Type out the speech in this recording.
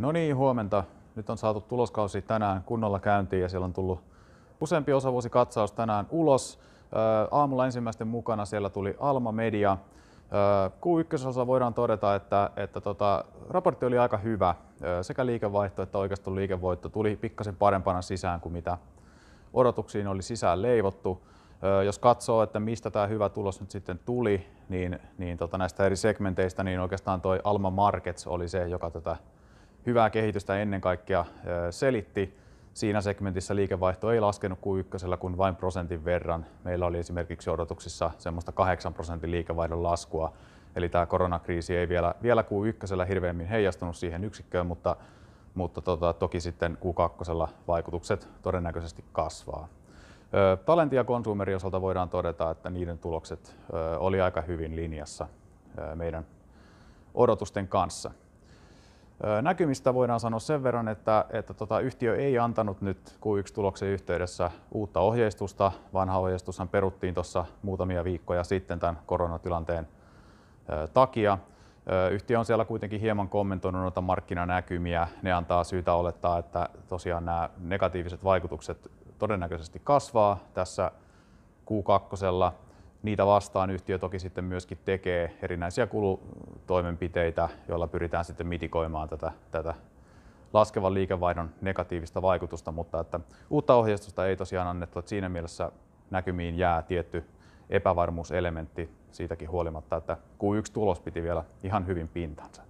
No niin, huomenta. Nyt on saatu tuloskausi tänään kunnolla käyntiin ja siellä on tullut useampi osavuosikatsaus tänään ulos. Aamulla ensimmäisten mukana siellä tuli Alma Media. Q1-osa voidaan todeta, että, että tota, raportti oli aika hyvä. Sekä liikevaihto että oikeastaan liikevoitto tuli pikkasen parempana sisään kuin mitä odotuksiin oli sisään leivottu. Jos katsoo, että mistä tämä hyvä tulos nyt sitten tuli, niin, niin tota näistä eri segmenteistä, niin oikeastaan toi Alma Markets oli se, joka tätä hyvää kehitystä ennen kaikkea selitti. Siinä segmentissä liikevaihto ei laskenut kuin ykkösellä kun vain prosentin verran. Meillä oli esimerkiksi odotuksissa semmoista 8 prosentin liikevaihdon laskua. Eli tämä koronakriisi ei vielä, vielä kuin ykkösellä hirveämmin heijastunut siihen yksikköön, mutta, mutta tota, toki sitten Q2 vaikutukset todennäköisesti kasvaa. Talentia ja konsumerin osalta voidaan todeta, että niiden tulokset oli aika hyvin linjassa meidän odotusten kanssa. Näkymistä voidaan sanoa sen verran, että, että tota, yhtiö ei antanut nyt Q1-tuloksen yhteydessä uutta ohjeistusta. Vanha ohjeistushan peruttiin tuossa muutamia viikkoja sitten tämän koronatilanteen takia. Yhtiö on siellä kuitenkin hieman kommentoinut noita markkinanäkymiä. Ne antaa syytä olettaa, että tosiaan nämä negatiiviset vaikutukset todennäköisesti kasvaa tässä Q2. Niitä vastaan yhtiö toki sitten myöskin tekee erinäisiä kulutoimenpiteitä, joilla pyritään sitten mitikoimaan tätä, tätä laskevan liikevaihdon negatiivista vaikutusta, mutta että uutta ohjeistusta ei tosiaan annettu, että siinä mielessä näkymiin jää tietty epävarmuuselementti siitäkin huolimatta, että Q1-tulos piti vielä ihan hyvin pintansa.